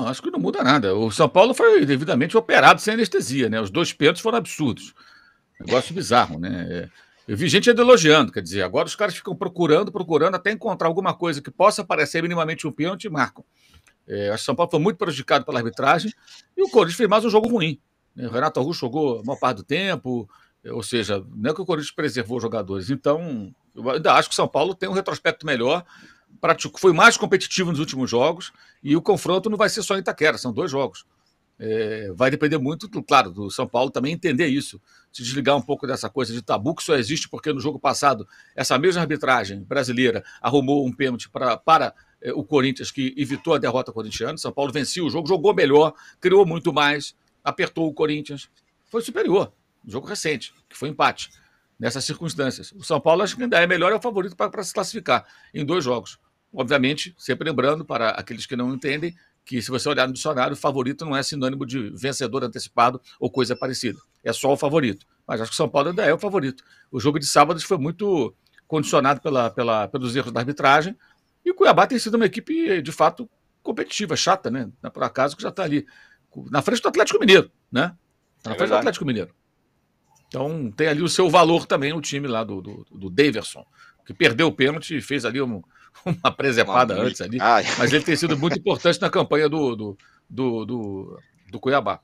Não, acho que não muda nada. O São Paulo foi devidamente operado sem anestesia, né? Os dois pênaltis foram absurdos. Negócio bizarro, né? É, eu vi gente elogiando, quer dizer, agora os caras ficam procurando, procurando até encontrar alguma coisa que possa parecer minimamente um pênalti e marcam. É, acho que o São Paulo foi muito prejudicado pela arbitragem e o Corinthians fez mais um jogo ruim. Né? O Renato Augusto jogou a maior parte do tempo, é, ou seja, não é que o Corinthians preservou os jogadores. Então, eu ainda acho que o São Paulo tem um retrospecto melhor praticou, foi mais competitivo nos últimos jogos e o confronto não vai ser só em Itaquera, são dois jogos. É, vai depender muito, claro, do São Paulo também entender isso, se desligar um pouco dessa coisa de tabu que só existe porque no jogo passado essa mesma arbitragem brasileira arrumou um pênalti pra, para é, o Corinthians que evitou a derrota corintiana. São Paulo venceu o jogo, jogou melhor, criou muito mais, apertou o Corinthians, foi superior no jogo recente, que foi empate nessas circunstâncias. O São Paulo acho que ainda é melhor, é o favorito para se classificar em dois jogos. Obviamente, sempre lembrando para aqueles que não entendem, que se você olhar no dicionário, favorito não é sinônimo de vencedor antecipado ou coisa parecida. É só o favorito. Mas acho que o São Paulo ainda é o favorito. O jogo de sábado foi muito condicionado pela, pela, pelos erros da arbitragem. E o Cuiabá tem sido uma equipe, de fato, competitiva, chata, né? É por acaso que já está ali na frente do Atlético Mineiro, né? É na é frente verdade. do Atlético Mineiro. Então tem ali o seu valor também o time lá do, do, do Daverson, que perdeu o pênalti e fez ali um, uma presepada antes ali. Ai. Mas ele tem sido muito importante na campanha do, do, do, do, do Cuiabá.